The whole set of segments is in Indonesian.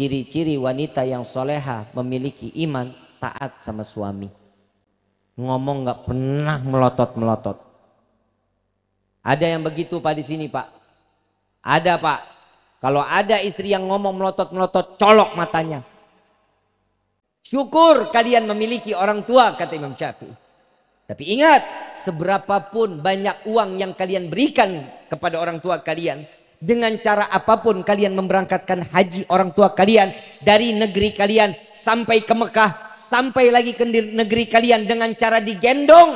Ciri-ciri wanita yang soleha memiliki iman taat sama suami. Ngomong nggak pernah melotot-melotot. Ada yang begitu Pak di sini Pak. Ada Pak. Kalau ada istri yang ngomong melotot-melotot colok matanya. Syukur kalian memiliki orang tua kata Imam Syafi'i. Tapi ingat, seberapapun banyak uang yang kalian berikan kepada orang tua kalian, dengan cara apapun kalian memberangkatkan haji orang tua kalian dari negeri kalian sampai ke Mekah, sampai lagi ke negeri kalian dengan cara digendong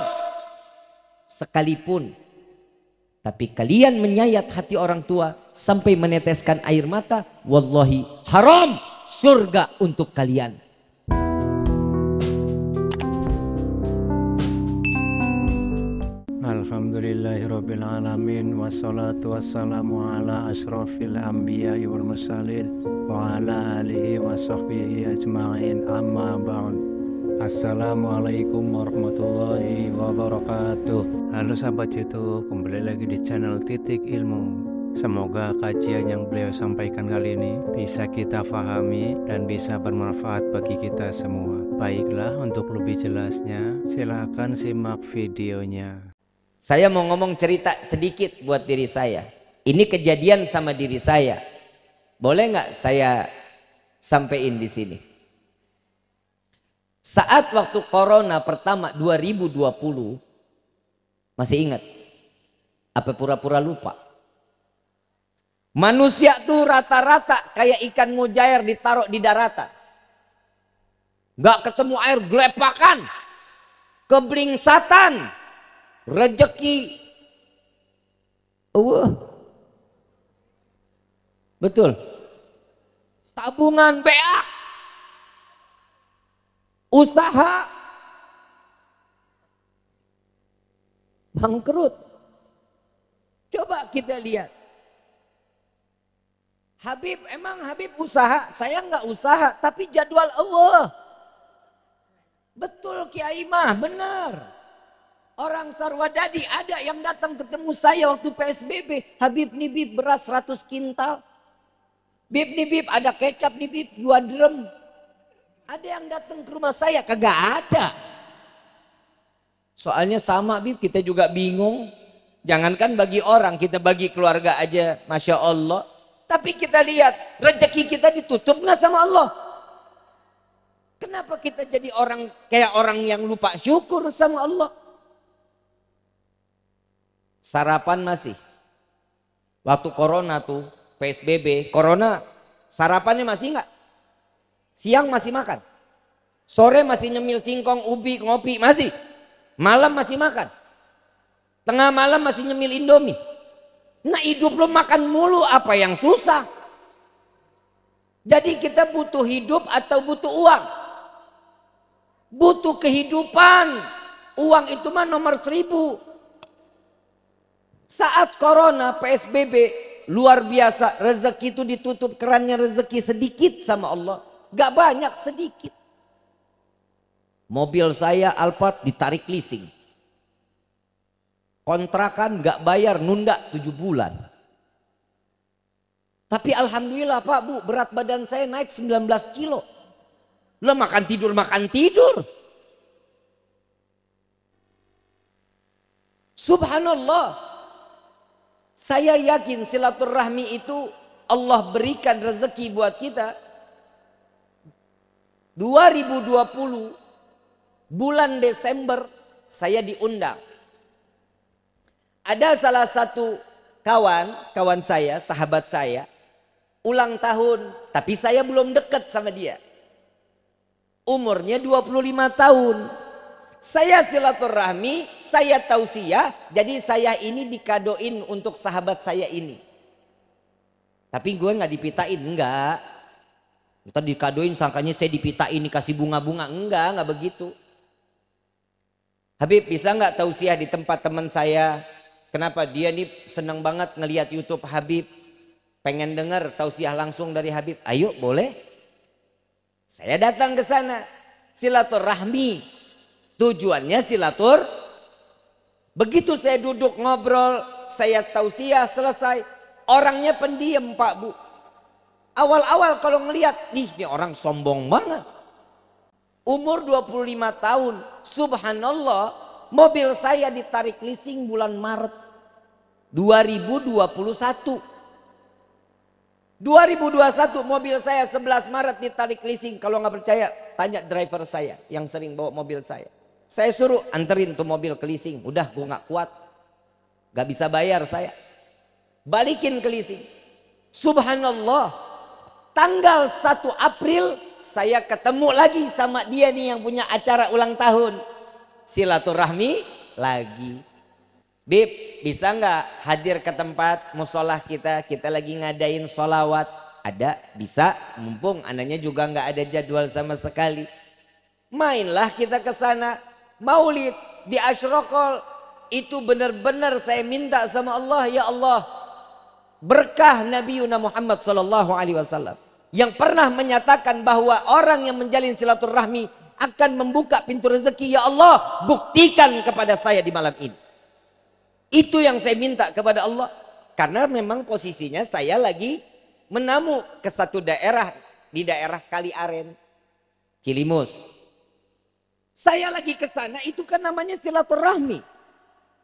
sekalipun. Tapi kalian menyayat hati orang tua sampai meneteskan air mata, wallahi haram surga untuk kalian. Alhamdulillahirrabbilalamin Wassalatu wassalamu ala asrafil anbiya wal Wa ala alihi wa sahbihi ajma'in amma ba'd Assalamualaikum warahmatullahi wabarakatuh Halo sahabat youtube kembali lagi di channel titik ilmu Semoga kajian yang beliau sampaikan kali ini bisa kita fahami dan bisa bermanfaat bagi kita semua. Baiklah, untuk lebih jelasnya, silakan simak videonya. Saya mau ngomong cerita sedikit buat diri saya. Ini kejadian sama diri saya. Boleh nggak saya sampein di sini? Saat waktu corona pertama 2020 masih ingat? Apa pura-pura lupa? Manusia tuh rata-rata kayak ikan mujair ditaruh di daratan. Gak ketemu air gelepakan. Keblingsatan rezeki Allah betul tabungan BA usaha bangkrut coba kita lihat Habib emang Habib usaha saya nggak usaha tapi jadwal Allah betul Kiai mah benar Orang Sarwadadi ada yang datang ketemu saya waktu PSBB. Habib nibib beras 100 kintal. Bib nibib ada kecap nibib dua drum. Ada yang datang ke rumah saya kagak ada. Soalnya sama Bib kita juga bingung. Jangankan bagi orang kita bagi keluarga aja Masya Allah. Tapi kita lihat rezeki kita ditutup nggak sama Allah. Kenapa kita jadi orang kayak orang yang lupa syukur sama Allah? Sarapan masih. Waktu corona tuh, PSBB, corona sarapannya masih enggak? Siang masih makan. Sore masih nyemil singkong, ubi, ngopi, masih. Malam masih makan. Tengah malam masih nyemil indomie. Nah hidup lo makan mulu apa yang susah. Jadi kita butuh hidup atau butuh uang. Butuh kehidupan. Uang itu mah nomor seribu. Saat corona PSBB luar biasa rezeki itu ditutup kerannya rezeki sedikit sama Allah. Gak banyak sedikit. Mobil saya Alphard ditarik leasing. Kontrakan gak bayar nunda tujuh bulan. Tapi Alhamdulillah Pak Bu berat badan saya naik 19 kilo. Lah makan tidur makan tidur. Subhanallah saya yakin silaturahmi itu Allah berikan rezeki buat kita. 2020 bulan Desember saya diundang. Ada salah satu kawan, kawan saya, sahabat saya, ulang tahun, tapi saya belum dekat sama dia. Umurnya 25 tahun. Saya silaturahmi, saya tausiah, jadi saya ini dikadoin untuk sahabat saya ini. Tapi gue nggak dipitain, enggak. Kita dikadoin sangkanya saya dipitain dikasih bunga-bunga, enggak, nggak begitu. Habib bisa nggak tausiah di tempat teman saya? Kenapa dia nih seneng banget ngelihat YouTube Habib? Pengen dengar tausiah langsung dari Habib? Ayo boleh? Saya datang ke sana silaturahmi Tujuannya silatur. Begitu saya duduk ngobrol, saya tausiah selesai. Orangnya pendiam Pak Bu. Awal-awal kalau ngelihat, nih ini orang sombong banget. Umur 25 tahun, subhanallah, mobil saya ditarik leasing bulan Maret 2021. 2021 mobil saya 11 Maret ditarik leasing. Kalau nggak percaya, tanya driver saya yang sering bawa mobil saya. Saya suruh anterin tuh mobil ke leasing. Udah gue gak kuat. Gak bisa bayar saya. Balikin ke leasing. Subhanallah. Tanggal 1 April saya ketemu lagi sama dia nih yang punya acara ulang tahun. Silaturahmi lagi. Bip bisa nggak hadir ke tempat musholah kita? Kita lagi ngadain sholawat. Ada, bisa. Mumpung anaknya juga nggak ada jadwal sama sekali. Mainlah kita ke sana maulid di asyrokol itu benar-benar saya minta sama Allah ya Allah berkah Nabi Yuna Muhammad sallallahu alaihi wasallam yang pernah menyatakan bahwa orang yang menjalin silaturahmi akan membuka pintu rezeki ya Allah buktikan kepada saya di malam ini itu yang saya minta kepada Allah karena memang posisinya saya lagi menamu ke satu daerah di daerah Kali Aren Cilimus saya lagi ke sana itu kan namanya silaturahmi.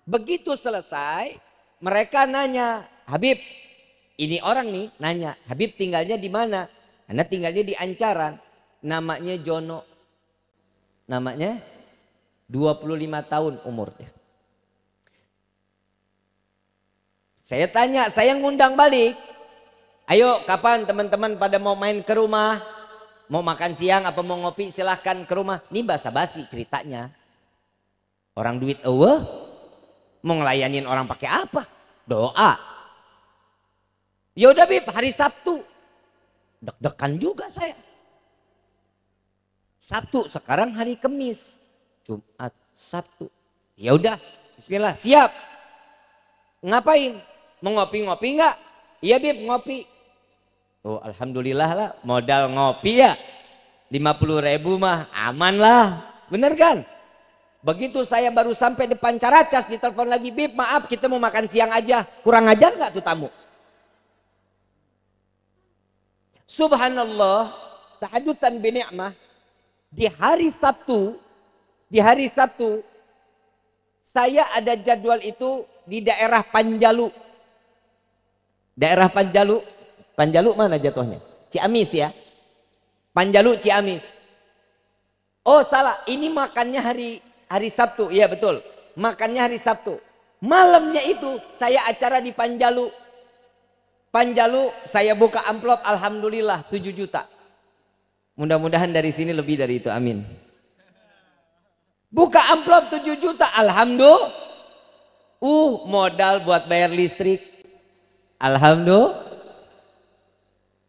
Begitu selesai mereka nanya, Habib ini orang nih nanya, Habib tinggalnya di mana? Anda tinggalnya di Ancaran, namanya Jono. Namanya 25 tahun umurnya. Saya tanya, saya ngundang balik. Ayo kapan teman-teman pada mau main ke rumah? Mau makan siang apa mau ngopi silahkan ke rumah. Ini bahasa basi ceritanya. Orang duit ewe. Mau ngelayanin orang pakai apa? Doa. Yaudah Bib hari Sabtu. Deg-degan juga saya. Sabtu sekarang hari Kemis. Jumat, Sabtu. Yaudah bismillah siap. Ngapain? Mau ngopi-ngopi enggak? Iya Bib ngopi. Oh alhamdulillah lah modal ngopi ya 50 ribu mah aman lah bener kan begitu saya baru sampai depan caracas ditelepon lagi bib maaf kita mau makan siang aja kurang ajar gak tuh tamu subhanallah ta'adutan bini'mah di hari Sabtu di hari Sabtu saya ada jadwal itu di daerah Panjalu daerah Panjalu Panjalu mana jatuhnya? Ciamis ya. Panjalu Ciamis. Oh salah, ini makannya hari hari Sabtu. Iya betul. Makannya hari Sabtu. Malamnya itu saya acara di Panjalu. Panjalu saya buka amplop alhamdulillah 7 juta. Mudah-mudahan dari sini lebih dari itu. Amin. Buka amplop 7 juta alhamdulillah. Uh, modal buat bayar listrik. Alhamdulillah.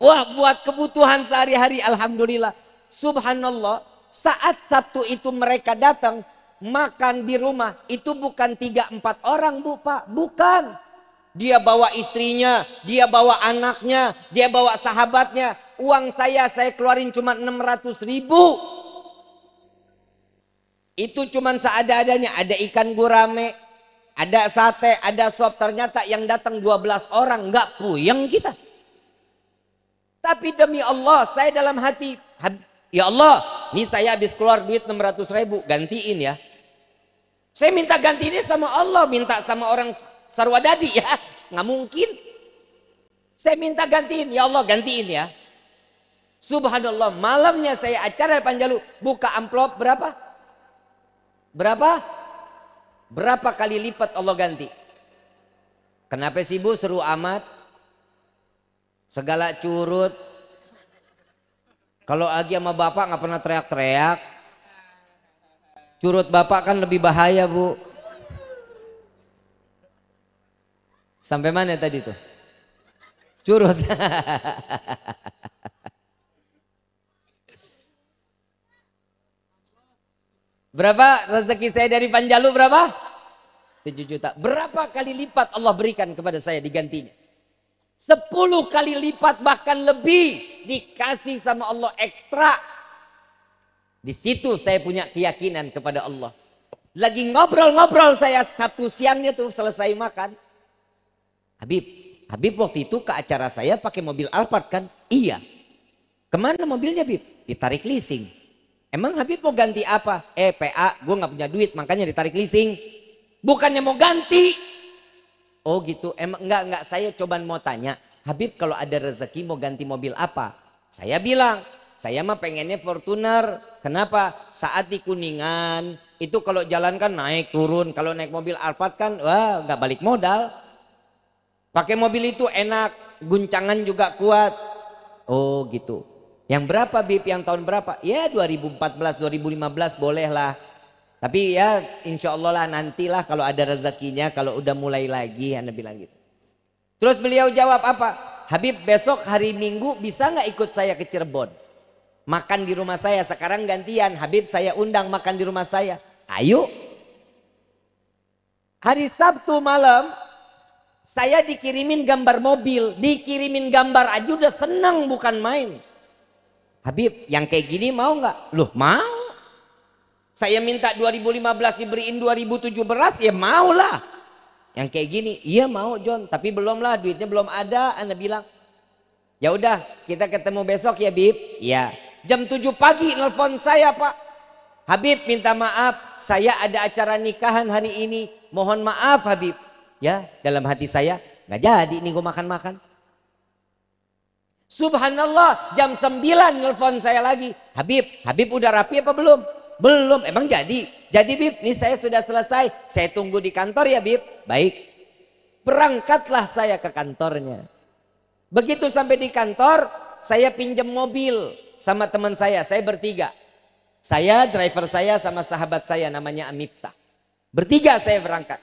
Wah buat kebutuhan sehari-hari Alhamdulillah. Subhanallah saat Sabtu itu mereka datang makan di rumah itu bukan tiga empat orang bu pak bukan dia bawa istrinya dia bawa anaknya dia bawa sahabatnya uang saya saya keluarin cuma 600 ribu itu cuma seada-adanya ada ikan gurame ada sate ada sop ternyata yang datang 12 orang nggak puyeng kita tapi demi Allah, saya dalam hati, ya Allah, ini saya habis keluar duit 600 ribu, gantiin ya. Saya minta ganti ini sama Allah, minta sama orang sarwadadi ya. Nggak mungkin. Saya minta gantiin, ya Allah gantiin ya. Subhanallah, malamnya saya acara Panjalu, buka amplop berapa? Berapa? Berapa kali lipat Allah ganti? Kenapa sih bu seru amat? segala curut. Kalau Agi sama bapak nggak pernah teriak-teriak. Curut bapak kan lebih bahaya bu. Sampai mana tadi tuh? Curut. Berapa rezeki saya dari Panjalu berapa? 7 juta. Berapa kali lipat Allah berikan kepada saya digantinya? Sepuluh kali lipat bahkan lebih dikasih sama Allah ekstra. Di situ saya punya keyakinan kepada Allah. Lagi ngobrol-ngobrol saya satu siangnya tuh selesai makan. Habib, Habib waktu itu ke acara saya pakai mobil Alphard kan? Iya. Kemana mobilnya Habib? Ditarik leasing. Emang Habib mau ganti apa? Eh PA, gue gak punya duit makanya ditarik leasing. Bukannya mau ganti, Oh gitu, emang enggak, enggak saya coba mau tanya. Habib kalau ada rezeki mau ganti mobil apa? Saya bilang, saya mah pengennya Fortuner. Kenapa? Saat di Kuningan, itu kalau jalan kan naik turun. Kalau naik mobil Alphard kan, wah nggak balik modal. Pakai mobil itu enak, guncangan juga kuat. Oh gitu. Yang berapa Bib? Yang tahun berapa? Ya 2014, 2015 bolehlah. Tapi ya insya Allah lah nantilah kalau ada rezekinya, kalau udah mulai lagi, Anda ya bilang gitu. Terus beliau jawab apa? Habib besok hari Minggu bisa nggak ikut saya ke Cirebon? Makan di rumah saya, sekarang gantian. Habib saya undang makan di rumah saya. Ayo. Hari Sabtu malam, saya dikirimin gambar mobil, dikirimin gambar aja udah seneng bukan main. Habib, yang kayak gini mau nggak? Loh mau. Saya minta 2015 diberiin 2017 ya maulah. Yang kayak gini, iya mau John, tapi belum lah duitnya belum ada. Anda bilang, ya udah kita ketemu besok ya Bib. Ya, jam 7 pagi nelfon saya Pak. Habib minta maaf, saya ada acara nikahan hari ini. Mohon maaf Habib. Ya, dalam hati saya nggak jadi nih gue makan-makan. Subhanallah, jam 9 nelfon saya lagi. Habib, Habib udah rapi apa belum? Belum, emang jadi? Jadi Bib, ini saya sudah selesai. Saya tunggu di kantor ya Bib. Baik. Berangkatlah saya ke kantornya. Begitu sampai di kantor, saya pinjam mobil sama teman saya. Saya bertiga. Saya, driver saya sama sahabat saya namanya Amipta. Bertiga saya berangkat.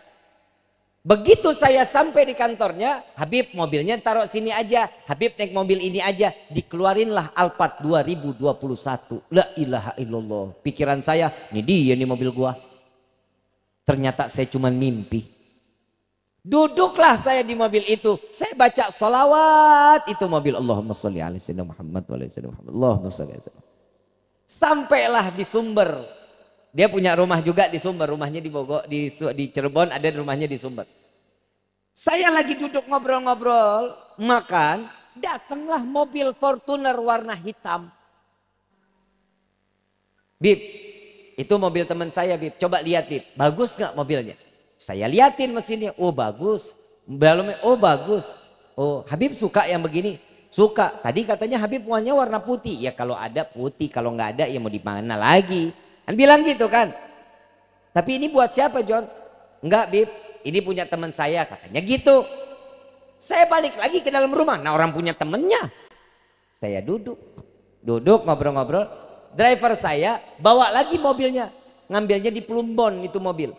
Begitu saya sampai di kantornya, Habib mobilnya taruh sini aja, Habib naik mobil ini aja, dikeluarinlah Alphard 2021. La ilaha illallah. Pikiran saya, ini dia nih mobil gua. Ternyata saya cuma mimpi. Duduklah saya di mobil itu, saya baca solawat itu mobil Allahumma salli alaihi Muhammad wa alaihi Muhammad. Sampailah di sumber dia punya rumah juga di Sumber, rumahnya di Bogor, di, di Cirebon, ada rumahnya di Sumber. Saya lagi duduk ngobrol-ngobrol, makan, datanglah mobil Fortuner warna hitam. Bib, itu mobil teman saya Bib, coba lihat Bib, bagus nggak mobilnya? Saya liatin mesinnya, oh bagus, belum, oh bagus. Oh Habib suka yang begini, suka. Tadi katanya Habib warnanya warna putih, ya kalau ada putih, kalau nggak ada ya mau di mana lagi. Kan bilang gitu kan. Tapi ini buat siapa John? Enggak Bib, ini punya teman saya katanya gitu. Saya balik lagi ke dalam rumah. Nah orang punya temennya. Saya duduk. Duduk ngobrol-ngobrol. Driver saya bawa lagi mobilnya. Ngambilnya di Plumbon itu mobil.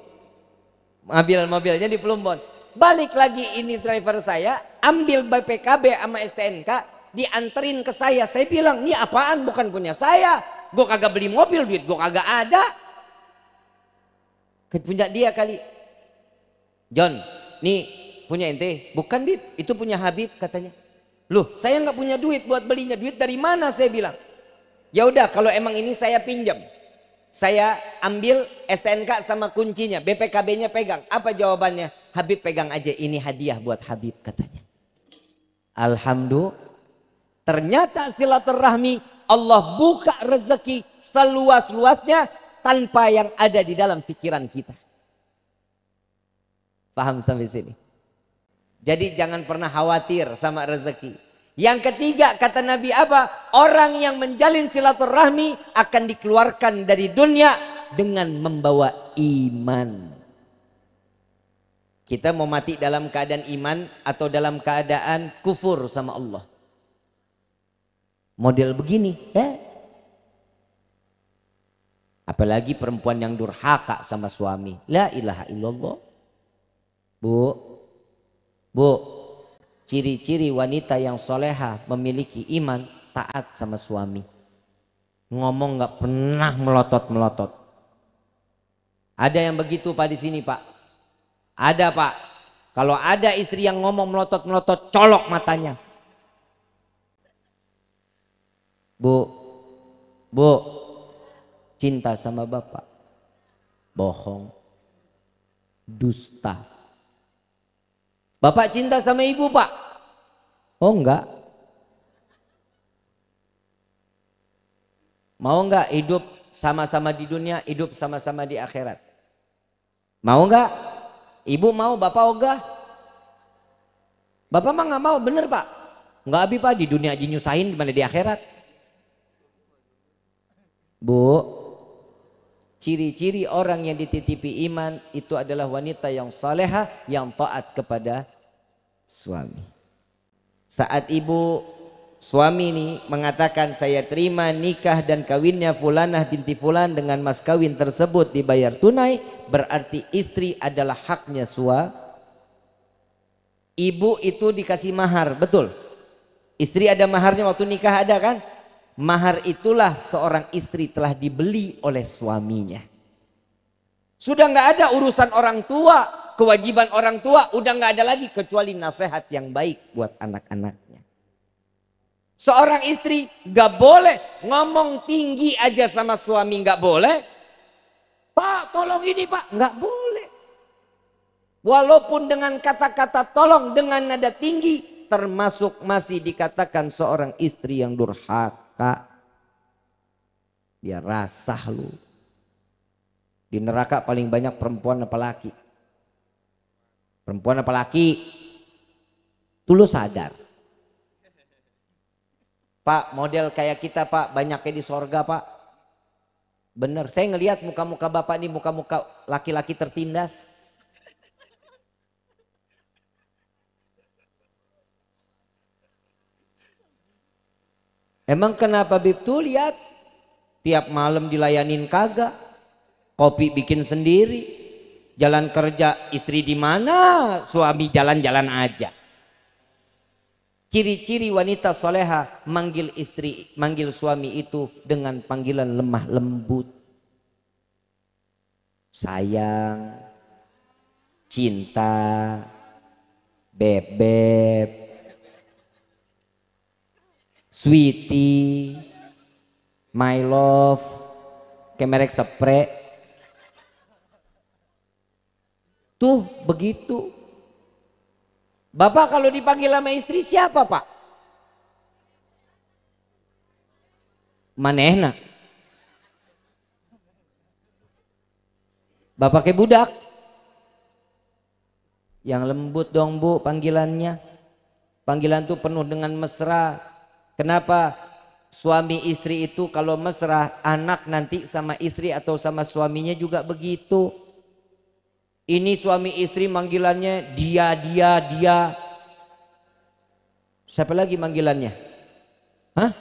Ngambil mobilnya di Plumbon. Balik lagi ini driver saya. Ambil BPKB sama STNK. Dianterin ke saya. Saya bilang ini apaan bukan punya saya gue kagak beli mobil duit gue kagak ada punya dia kali John nih punya ente bukan duit itu punya Habib katanya loh saya nggak punya duit buat belinya duit dari mana saya bilang ya udah kalau emang ini saya pinjam saya ambil STNK sama kuncinya BPKB-nya pegang apa jawabannya Habib pegang aja ini hadiah buat Habib katanya Alhamdulillah ternyata silaturahmi Allah buka rezeki seluas-luasnya tanpa yang ada di dalam pikiran kita. Paham sampai sini? Jadi jangan pernah khawatir sama rezeki. Yang ketiga kata Nabi apa? Orang yang menjalin silaturahmi akan dikeluarkan dari dunia dengan membawa iman. Kita mau mati dalam keadaan iman atau dalam keadaan kufur sama Allah model begini ya apalagi perempuan yang durhaka sama suami la ilaha illallah bu bu ciri-ciri wanita yang soleha memiliki iman taat sama suami ngomong nggak pernah melotot melotot ada yang begitu pak di sini pak ada pak kalau ada istri yang ngomong melotot melotot colok matanya Bu, bu, cinta sama bapak. Bohong. Dusta. Bapak cinta sama ibu pak? Oh enggak. Mau enggak hidup sama-sama di dunia, hidup sama-sama di akhirat? Mau enggak? Ibu mau, bapak ogah? Bapak mah enggak mau, bener pak. Enggak abi pak, di dunia aja nyusahin gimana di akhirat? Bu, ciri-ciri orang yang dititipi iman itu adalah wanita yang salehah yang taat kepada suami. Saat ibu suami ini mengatakan saya terima nikah dan kawinnya fulanah binti fulan dengan mas kawin tersebut dibayar tunai berarti istri adalah haknya sua ibu itu dikasih mahar betul istri ada maharnya waktu nikah ada kan Mahar itulah seorang istri telah dibeli oleh suaminya. Sudah nggak ada urusan orang tua, kewajiban orang tua udah nggak ada lagi kecuali nasihat yang baik buat anak-anaknya. Seorang istri nggak boleh ngomong tinggi aja sama suami nggak boleh. Pak tolong ini pak nggak boleh. Walaupun dengan kata-kata tolong dengan nada tinggi termasuk masih dikatakan seorang istri yang durhaka neraka dia rasah lu di neraka paling banyak perempuan apa laki perempuan apa laki lu sadar pak model kayak kita pak banyaknya di sorga pak bener saya ngelihat muka-muka bapak ini muka-muka laki-laki tertindas Emang kenapa Bib lihat tiap malam dilayanin kagak, kopi bikin sendiri, jalan kerja istri di mana, suami jalan-jalan aja. Ciri-ciri wanita soleha manggil istri, manggil suami itu dengan panggilan lemah lembut. Sayang, cinta, bebek, Sweetie, My Love, kemerek sepre. Tuh begitu. Bapak kalau dipanggil sama istri siapa pak? Manehna. Bapak ke budak. Yang lembut dong bu panggilannya. Panggilan tuh penuh dengan mesra, Kenapa suami istri itu kalau mesra anak nanti sama istri atau sama suaminya juga begitu. Ini suami istri manggilannya dia dia dia. Siapa lagi manggilannya? Hah?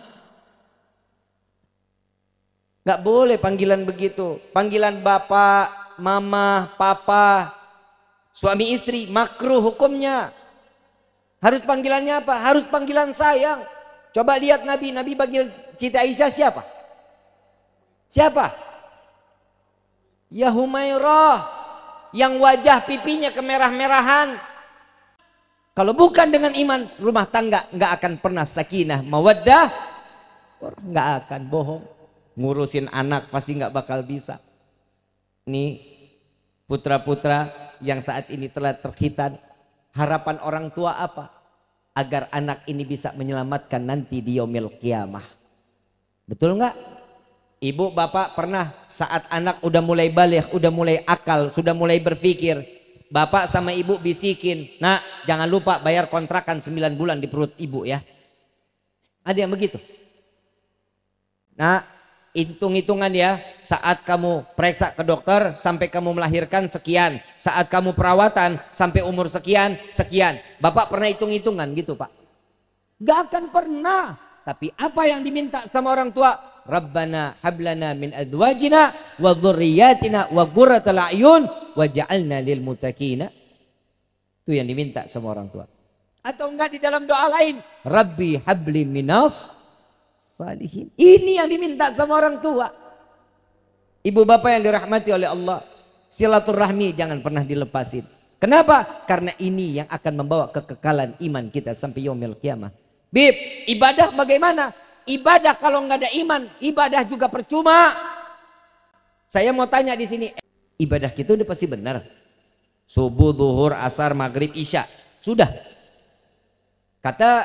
Gak boleh panggilan begitu. Panggilan bapak, mama, papa, suami istri makruh hukumnya. Harus panggilannya apa? Harus panggilan sayang. Coba lihat Nabi, Nabi panggil Siti Aisyah siapa? Siapa? Ya Humairah yang wajah pipinya kemerah-merahan. Kalau bukan dengan iman, rumah tangga nggak akan pernah sakinah, mawaddah, nggak akan bohong. Ngurusin anak pasti nggak bakal bisa. Nih putra-putra yang saat ini telah terkhitan, harapan orang tua apa? agar anak ini bisa menyelamatkan nanti di yomil kiamah. Betul nggak? Ibu bapak pernah saat anak udah mulai balik, udah mulai akal, sudah mulai berpikir. Bapak sama ibu bisikin, nak jangan lupa bayar kontrakan 9 bulan di perut ibu ya. Ada yang begitu? Nak hitung-hitungan ya saat kamu periksa ke dokter sampai kamu melahirkan sekian saat kamu perawatan sampai umur sekian sekian bapak pernah hitung-hitungan gitu pak gak akan pernah tapi apa yang diminta sama orang tua Rabbana hablana min adwajina wa dhurriyatina wa qurratal ayun waj'alna lil mutakina itu yang diminta sama orang tua atau enggak di dalam doa lain Rabbi habli minas salihin. Ini yang diminta sama orang tua. Ibu bapak yang dirahmati oleh Allah. Silaturahmi jangan pernah dilepasin. Kenapa? Karena ini yang akan membawa kekekalan iman kita sampai yaumil kiamah. Bib, ibadah bagaimana? Ibadah kalau nggak ada iman, ibadah juga percuma. Saya mau tanya di sini, ibadah kita udah pasti benar. Subuh, zuhur, asar, maghrib, isya. Sudah. Kata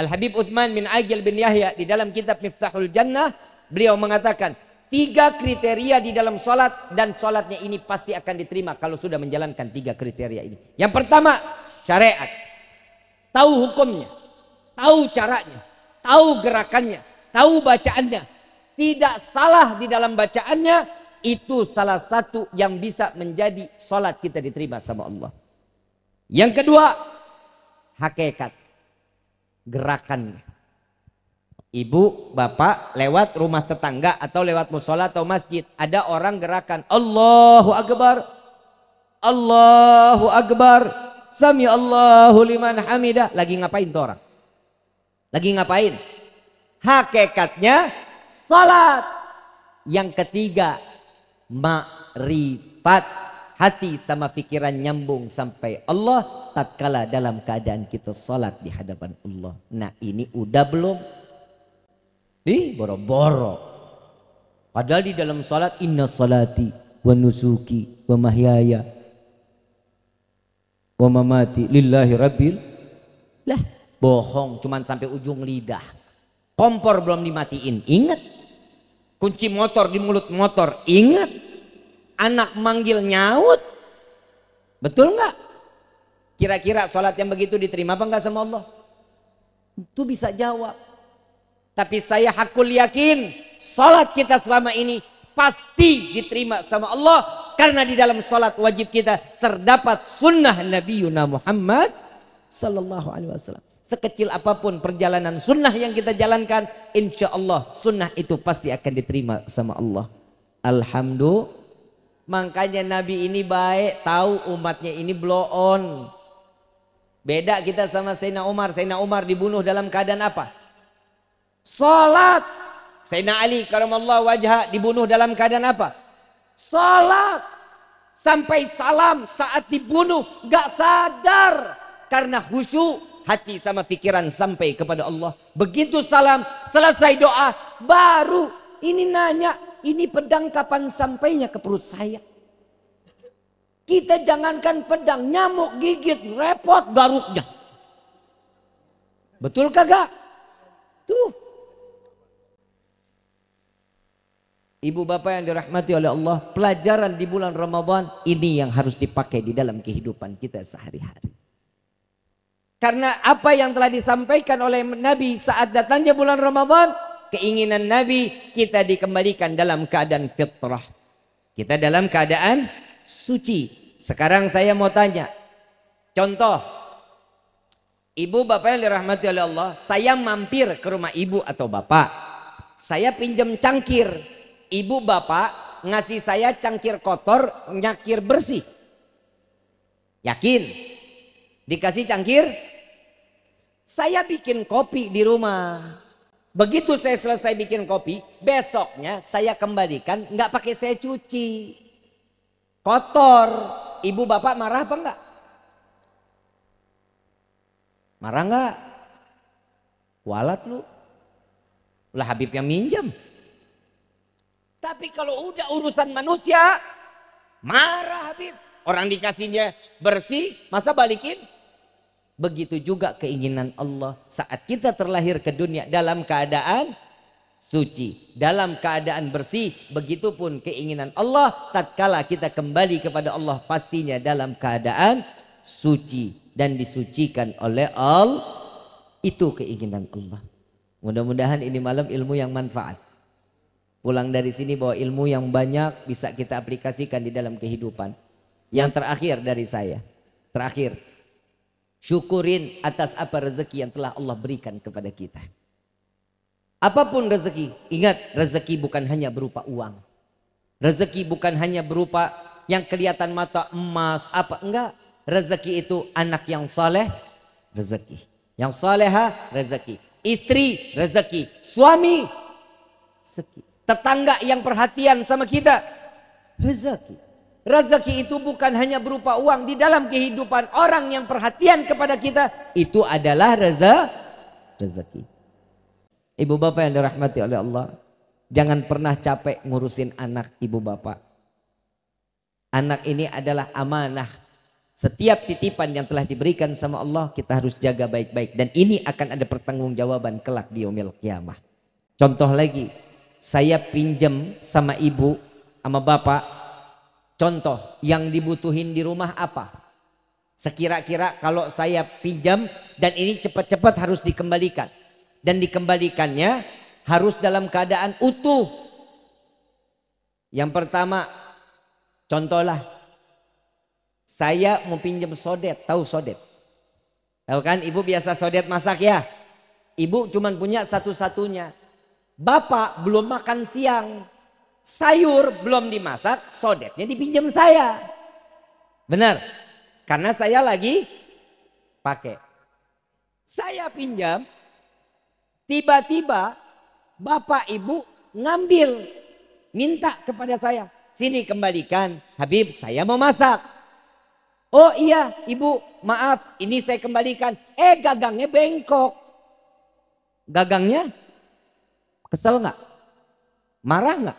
Al-Habib Uthman bin Agil bin Yahya di dalam kitab Miftahul Jannah beliau mengatakan tiga kriteria di dalam solat dan solatnya ini pasti akan diterima kalau sudah menjalankan tiga kriteria ini. Yang pertama syariat, tahu hukumnya, tahu caranya, tahu gerakannya, tahu bacaannya, tidak salah di dalam bacaannya itu salah satu yang bisa menjadi solat kita diterima sama Allah. Yang kedua hakikat, gerakan Ibu, bapak lewat rumah tetangga atau lewat musola atau masjid, ada orang gerakan Allahu Akbar, Allahu Akbar, Sami Allahu liman hamidah. Lagi ngapain tuh orang? Lagi ngapain? Hakikatnya salat. Yang ketiga, ma'rifat hati sama pikiran nyambung sampai Allah tatkala dalam keadaan kita sholat di hadapan Allah. Nah ini udah belum? Ih boro-boro. Padahal di dalam sholat inna salati, wa nusuki wa mahyaya wa mamati lillahi rabbil lah bohong cuman sampai ujung lidah kompor belum dimatiin ingat kunci motor di mulut motor ingat anak manggil nyaut. Betul nggak? Kira-kira sholat yang begitu diterima apa nggak sama Allah? Itu bisa jawab. Tapi saya hakul yakin sholat kita selama ini pasti diterima sama Allah karena di dalam sholat wajib kita terdapat sunnah Nabi Yuna Muhammad Sallallahu Alaihi Wasallam. Sekecil apapun perjalanan sunnah yang kita jalankan, insya Allah sunnah itu pasti akan diterima sama Allah. Alhamdulillah. Makanya Nabi ini baik, tahu umatnya ini blow on. Beda kita sama Sayyidina Umar. Sayyidina Umar dibunuh dalam keadaan apa? Salat. Sayyidina Ali karamallahu wajah dibunuh dalam keadaan apa? Salat. Sampai salam saat dibunuh gak sadar. Karena khusyuk hati sama pikiran sampai kepada Allah. Begitu salam selesai doa baru ini nanya ini pedang kapan sampainya ke perut saya? Kita jangankan pedang, nyamuk gigit, repot garuknya. Betul kagak? Tuh. Ibu bapak yang dirahmati oleh Allah, pelajaran di bulan Ramadan ini yang harus dipakai di dalam kehidupan kita sehari-hari. Karena apa yang telah disampaikan oleh Nabi saat datangnya bulan Ramadan, keinginan Nabi kita dikembalikan dalam keadaan fitrah. Kita dalam keadaan suci. Sekarang saya mau tanya. Contoh, ibu bapak yang dirahmati oleh Allah, saya mampir ke rumah ibu atau bapak. Saya pinjam cangkir. Ibu bapak ngasih saya cangkir kotor, nyakir bersih. Yakin? Dikasih cangkir? Saya bikin kopi di rumah. Begitu saya selesai bikin kopi, besoknya saya kembalikan, nggak pakai saya cuci. Kotor. Ibu bapak marah apa enggak? Marah enggak? Walat lu. Lah Habib yang minjem. Tapi kalau udah urusan manusia, marah Habib. Orang dikasihnya bersih, masa balikin? Begitu juga keinginan Allah saat kita terlahir ke dunia dalam keadaan suci, dalam keadaan bersih, begitupun keinginan Allah tatkala kita kembali kepada Allah pastinya dalam keadaan suci dan disucikan oleh Allah. Itu keinginan Allah. Mudah-mudahan ini malam ilmu yang manfaat. Pulang dari sini bahwa ilmu yang banyak bisa kita aplikasikan di dalam kehidupan. Yang terakhir dari saya. Terakhir, Syukurin atas apa rezeki yang telah Allah berikan kepada kita. Apapun rezeki, ingat rezeki bukan hanya berupa uang. Rezeki bukan hanya berupa yang kelihatan mata emas, apa enggak. Rezeki itu anak yang saleh, rezeki. Yang saleha, rezeki. Istri, rezeki. Suami, rezeki. Tetangga yang perhatian sama kita, rezeki. Rezeki itu bukan hanya berupa uang di dalam kehidupan orang yang perhatian kepada kita itu adalah reza rezeki. Ibu bapak yang dirahmati oleh Allah, jangan pernah capek ngurusin anak ibu bapak. Anak ini adalah amanah. Setiap titipan yang telah diberikan sama Allah kita harus jaga baik-baik dan ini akan ada pertanggungjawaban kelak di yaumil kiamah. Contoh lagi, saya pinjam sama ibu sama bapak Contoh yang dibutuhin di rumah apa? Sekira-kira kalau saya pinjam dan ini cepat-cepat harus dikembalikan. Dan dikembalikannya harus dalam keadaan utuh. Yang pertama, contohlah saya mau pinjam sodet, tahu sodet? Tahu kan ibu biasa sodet masak ya? Ibu cuman punya satu-satunya. Bapak belum makan siang, sayur belum dimasak, sodetnya dipinjam saya. Benar. Karena saya lagi pakai. Saya pinjam, tiba-tiba bapak ibu ngambil, minta kepada saya. Sini kembalikan, Habib saya mau masak. Oh iya ibu maaf ini saya kembalikan. Eh gagangnya bengkok. Gagangnya kesel nggak? Marah nggak?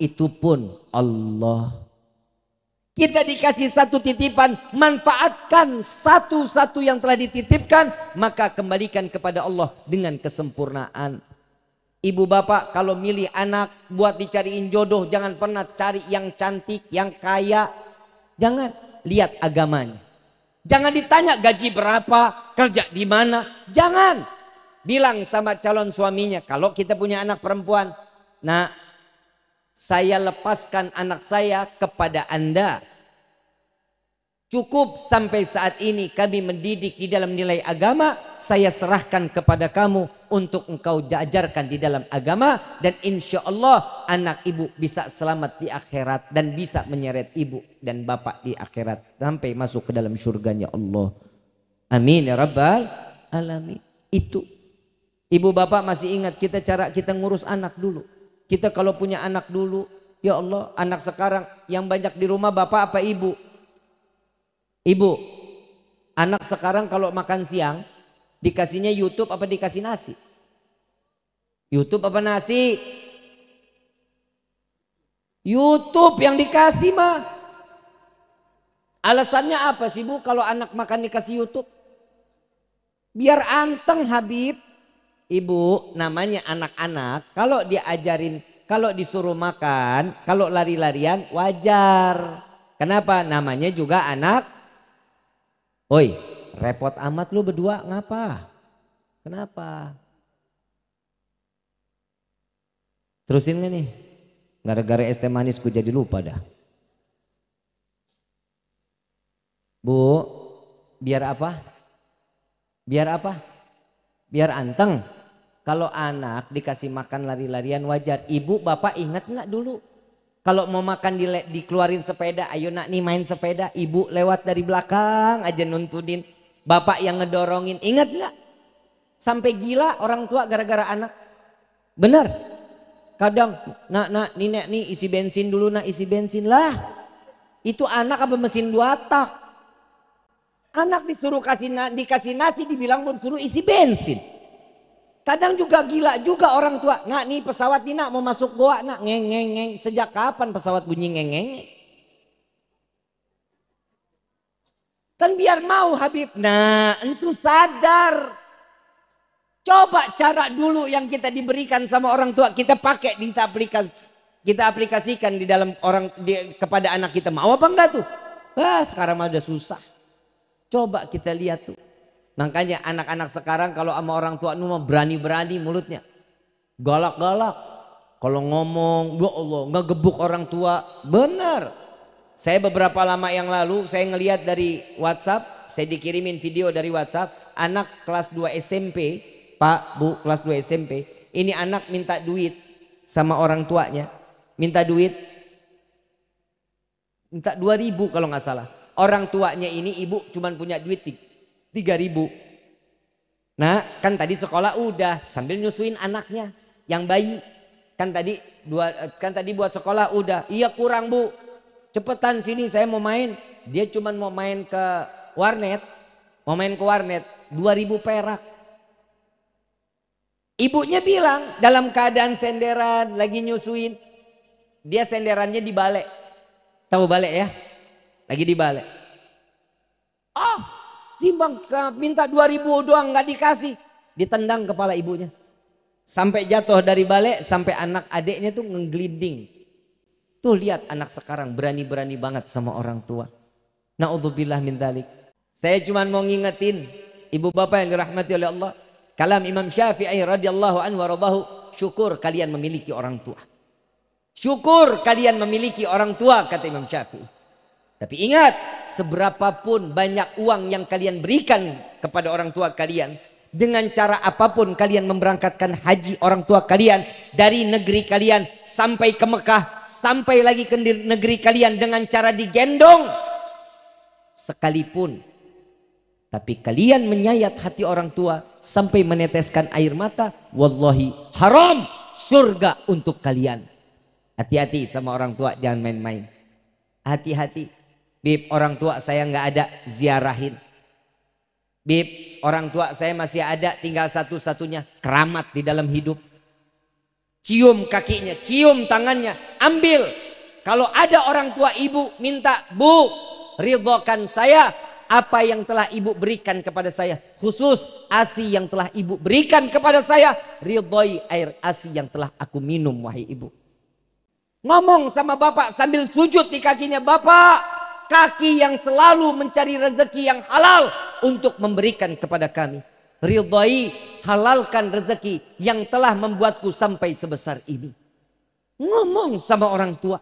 itu pun Allah. Kita dikasih satu titipan, manfaatkan satu-satu yang telah dititipkan, maka kembalikan kepada Allah dengan kesempurnaan. Ibu bapak kalau milih anak buat dicariin jodoh, jangan pernah cari yang cantik, yang kaya. Jangan lihat agamanya. Jangan ditanya gaji berapa, kerja di mana. Jangan bilang sama calon suaminya, kalau kita punya anak perempuan, nah saya lepaskan anak saya kepada Anda. Cukup sampai saat ini kami mendidik di dalam nilai agama, saya serahkan kepada kamu untuk engkau ajarkan di dalam agama dan insya Allah anak ibu bisa selamat di akhirat dan bisa menyeret ibu dan bapak di akhirat sampai masuk ke dalam surganya Allah. Amin ya rabbal alamin. Itu ibu bapak masih ingat kita cara kita ngurus anak dulu. Kita kalau punya anak dulu, ya Allah, anak sekarang yang banyak di rumah bapak apa ibu? Ibu. Anak sekarang kalau makan siang dikasihnya YouTube apa dikasih nasi? YouTube apa nasi? YouTube yang dikasih mah. Alasannya apa sih Bu kalau anak makan dikasih YouTube? Biar anteng Habib ibu namanya anak-anak kalau diajarin kalau disuruh makan kalau lari-larian wajar kenapa namanya juga anak oi repot amat lu berdua ngapa kenapa terusin gak nih gara-gara es teh manis ku jadi lupa dah bu biar apa biar apa biar anteng kalau anak dikasih makan lari-larian wajar. Ibu, bapak ingat nggak dulu? Kalau mau makan di, dikeluarin sepeda, ayo nak nih main sepeda. Ibu lewat dari belakang aja nuntunin. Bapak yang ngedorongin, ingat nggak? Sampai gila orang tua gara-gara anak. Benar. Kadang, nak, nak, nih, nak nih isi bensin dulu, nak isi bensin lah. Itu anak apa mesin dua tak? Anak disuruh kasih dikasih nasi dibilang belum suruh isi bensin. Kadang juga gila juga orang tua. Nak nih pesawat nih nak mau masuk goa nak ngeng ngeng ngeng. Sejak kapan pesawat bunyi ngeng ngeng? Kan biar mau Habib. Nah itu sadar. Coba cara dulu yang kita diberikan sama orang tua kita pakai di aplikasi kita aplikasikan di dalam orang di, kepada anak kita mau apa enggak tuh? Wah sekarang mah udah susah. Coba kita lihat tuh Makanya anak-anak sekarang kalau sama orang tua nu berani-berani mulutnya. Galak-galak. Kalau ngomong, ya Allah, ngegebuk orang tua. Benar. Saya beberapa lama yang lalu saya ngelihat dari WhatsApp, saya dikirimin video dari WhatsApp, anak kelas 2 SMP, Pak, Bu, kelas 2 SMP, ini anak minta duit sama orang tuanya, minta duit minta 2000 kalau nggak salah. Orang tuanya ini ibu cuman punya duit tiga ribu, nah kan tadi sekolah udah sambil nyusuin anaknya yang bayi kan tadi dua kan tadi buat sekolah udah iya kurang bu cepetan sini saya mau main dia cuma mau main ke warnet mau main ke warnet dua ribu perak ibunya bilang dalam keadaan senderan lagi nyusuin dia senderannya di balai tahu balai ya lagi di oh Timbang minta 2000 doang nggak dikasih. Ditendang kepala ibunya. Sampai jatuh dari balik, sampai anak adiknya tuh ngeglinding. Tuh lihat anak sekarang berani-berani banget sama orang tua. Na'udzubillah min dalik. Saya cuma mau ngingetin ibu bapak yang dirahmati oleh Allah. Kalam Imam Syafi'i radhiyallahu anhu waradahu, syukur kalian memiliki orang tua. Syukur kalian memiliki orang tua kata Imam Syafi'i. Tapi ingat, seberapapun banyak uang yang kalian berikan kepada orang tua kalian, dengan cara apapun kalian memberangkatkan haji orang tua kalian dari negeri kalian sampai ke Mekah, sampai lagi ke negeri kalian dengan cara digendong sekalipun. Tapi kalian menyayat hati orang tua sampai meneteskan air mata, wallahi haram surga untuk kalian. Hati-hati sama orang tua jangan main-main. Hati-hati. Bib, orang tua saya nggak ada, ziarahin. Bib, orang tua saya masih ada, tinggal satu-satunya keramat di dalam hidup. Cium kakinya, cium tangannya, ambil. Kalau ada orang tua ibu minta, Bu, ridhokan saya apa yang telah ibu berikan kepada saya. Khusus asi yang telah ibu berikan kepada saya. Ridhoi air asi yang telah aku minum wahai ibu. Ngomong sama bapak sambil sujud di kakinya. Bapak kaki yang selalu mencari rezeki yang halal untuk memberikan kepada kami. Ridhai halalkan rezeki yang telah membuatku sampai sebesar ini. Ngomong sama orang tua.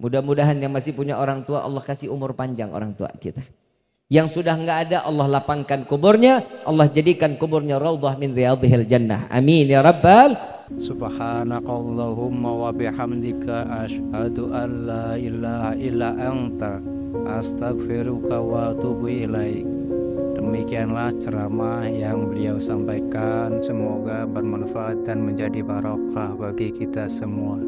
Mudah-mudahan yang masih punya orang tua Allah kasih umur panjang orang tua kita. Yang sudah nggak ada Allah lapangkan kuburnya, Allah jadikan kuburnya raudhah min riyadhil jannah. Amin ya rabbal Subhanakallahumma wa bihamdika ashadu an la ilaha illa anta astaghfiruka wa atubu ilaih. Demikianlah ceramah yang beliau sampaikan. Semoga bermanfaat dan menjadi barokah bagi kita semua.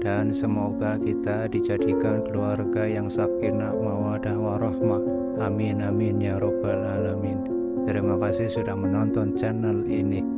Dan semoga kita dijadikan keluarga yang sakinah mawadah warahmah. Amin amin ya robbal alamin. Terima kasih sudah menonton channel ini.